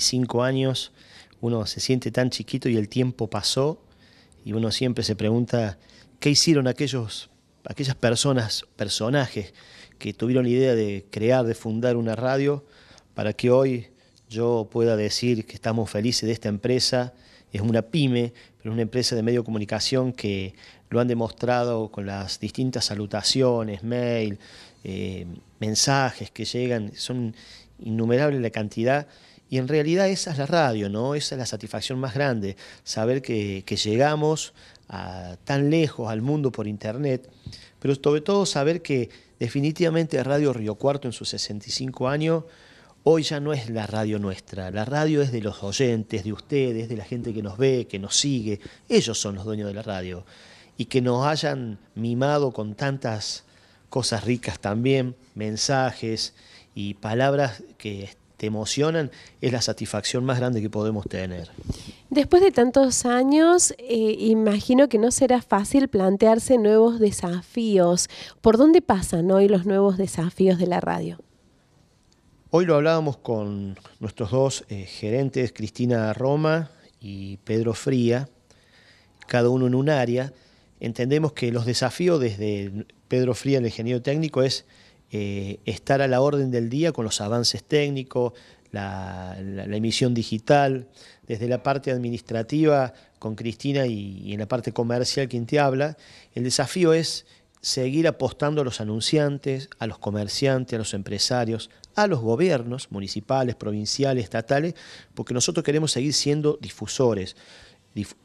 cinco años, uno se siente tan chiquito y el tiempo pasó y uno siempre se pregunta qué hicieron aquellos, aquellas personas, personajes que tuvieron la idea de crear, de fundar una radio para que hoy yo pueda decir que estamos felices de esta empresa. Es una pyme, pero es una empresa de medio comunicación que lo han demostrado con las distintas salutaciones, mail, eh, mensajes que llegan, son innumerables la cantidad y en realidad esa es la radio, ¿no? Esa es la satisfacción más grande, saber que, llegamos tan lejos al mundo por internet, pero sobre todo saber que definitivamente Radio Río Cuarto en sus 65 años hoy ya no es la radio nuestra, la radio es de los oyentes, de ustedes, de la gente que nos ve, que nos sigue, ellos son los dueños de la radio y que nos hayan mimado con tantas cosas ricas también, mensajes y palabras que te emocionan, es la satisfacción más grande que podemos tener. Después de tantos años, eh, imagino que no será fácil plantearse nuevos desafíos. ¿Por dónde pasan hoy los nuevos desafíos de la radio? Hoy lo hablábamos con nuestros dos eh, gerentes, Cristina Roma y Pedro Fría, cada uno en un área. Entendemos que los desafíos desde Pedro Fría, el ingeniero técnico, es eh, estar a la orden del día con los avances técnicos, la, emisión digital, desde la parte administrativa con Cristina y, en la parte comercial quien te habla. El desafío es seguir apostando a los anunciantes, a los comerciantes, a los empresarios, a los gobiernos municipales, provinciales, estatales, porque nosotros queremos seguir siendo difusores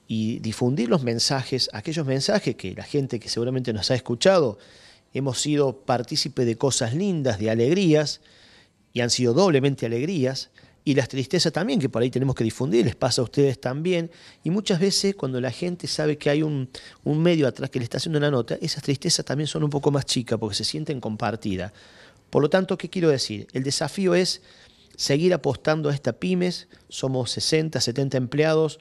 y difundir los mensajes, aquellos mensajes que la gente que seguramente nos ha escuchado, hemos sido partícipe de cosas lindas, de alegrías, y han sido doblemente alegrías, y las tristezas también, que por ahí tenemos que difundir, les pasa a ustedes también, y muchas veces cuando la gente sabe que hay un, medio atrás que le está haciendo una nota, esas tristezas también son un poco más chicas porque se sienten compartidas. Por lo tanto, ¿qué quiero decir? El desafío es seguir apostando a esta pymes, somos 60, 70 empleados,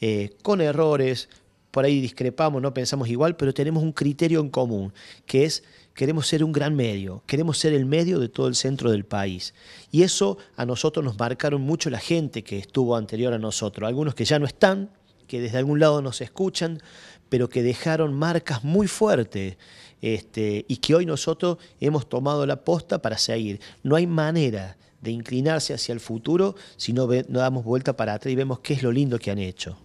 eh, con errores, por ahí discrepamos, no pensamos igual, pero tenemos un criterio en común, que es queremos ser un gran medio, queremos ser el medio de todo el centro del país. Y eso a nosotros nos marcaron mucho la gente que estuvo anterior a nosotros, algunos que ya no están, que desde algún lado nos escuchan, pero que dejaron marcas muy fuertes este, y que hoy nosotros hemos tomado la posta para seguir. No hay manera de inclinarse hacia el futuro si no, no damos vuelta para atrás y vemos qué es lo lindo que han hecho.